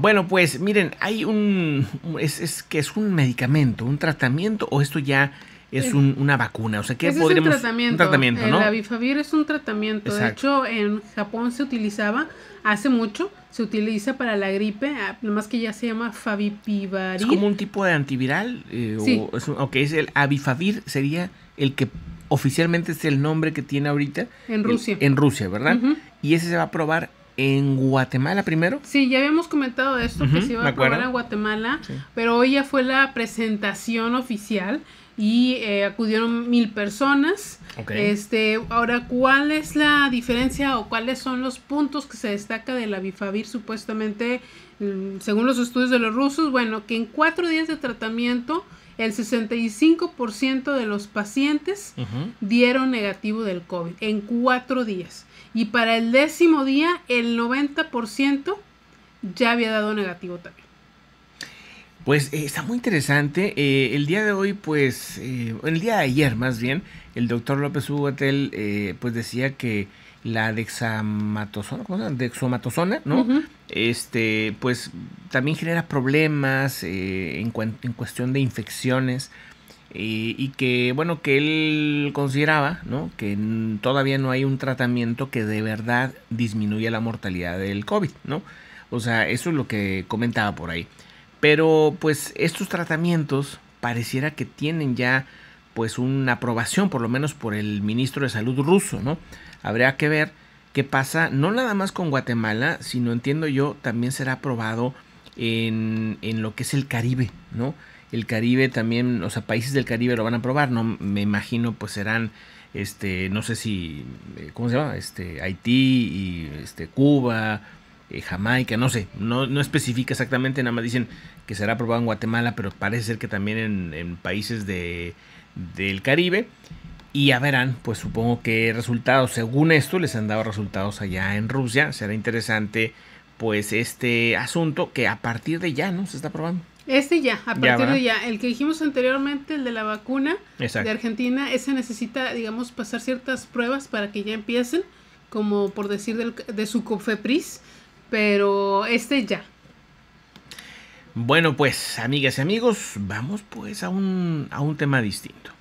Bueno, pues miren, hay un... Es, que es un medicamento, un tratamiento, o esto ya es una vacuna, o sea, que Es un tratamiento, ¿no? El Avifavir es un tratamiento, de hecho en Japón se utilizaba hace mucho, se utiliza para la gripe, ah, más que ya se llama favipivarir. ¿Es como un tipo de antiviral? Eh, o es es el avifavir sería el que oficialmente es el nombre que tiene ahorita. En Rusia. en Rusia, ¿verdad? Y ese se va a probar en Guatemala primero. Sí, ya habíamos comentado esto, que se iba a probar en Guatemala, pero hoy ya fue la presentación oficial y eh, acudieron mil personas. Este, ahora, ¿cuál es la diferencia o cuáles son los puntos que se destaca de la bifavir supuestamente, mm, según los estudios de los rusos? Bueno, que en cuatro días de tratamiento el 65% de los pacientes dieron negativo del COVID en cuatro días. Y para el décimo día, el 90% ya había dado negativo también. Pues eh, está muy interesante. Eh, el día de hoy, pues, eh, el día de ayer más bien, el doctor López Ugatel, pues decía que la dexamatozona, ¿cómo se llama? ¿no? Este, pues también genera problemas eh, en, cuestión de infecciones eh, y que, bueno, que él consideraba, ¿no? Que todavía no hay un tratamiento que de verdad disminuya la mortalidad del COVID, ¿no? O sea, eso es lo que comentaba por ahí. Pero pues estos tratamientos pareciera que tienen ya pues una aprobación, por lo menos por el ministro de Salud ruso, ¿no? Habría que ver qué pasa, no nada más con Guatemala, sino entiendo yo, también será aprobado en, en lo que es el Caribe, ¿no? El Caribe también, o sea, países del Caribe lo van a aprobar, ¿no? Me imagino, pues serán, este, no sé si, eh, ¿cómo se llama? Este, Haití y este, Cuba, eh, Jamaica, no sé, no, no, especifica exactamente, nada más dicen que será aprobado en Guatemala, pero parece ser que también en, países de, del Caribe. Y ya verán, pues supongo que resultados, según esto, les han dado resultados allá en Rusia. Será interesante, pues, este asunto que a partir de ya, ¿no? Se está probando. Este ya, a partir de ya. El que dijimos anteriormente, el de la vacuna de Argentina, ese necesita, digamos, pasar ciertas pruebas para que ya empiecen, como por decir del, de su COFEPRIS, pero este ya. Bueno, pues, amigas y amigos, vamos pues a un, a un tema distinto.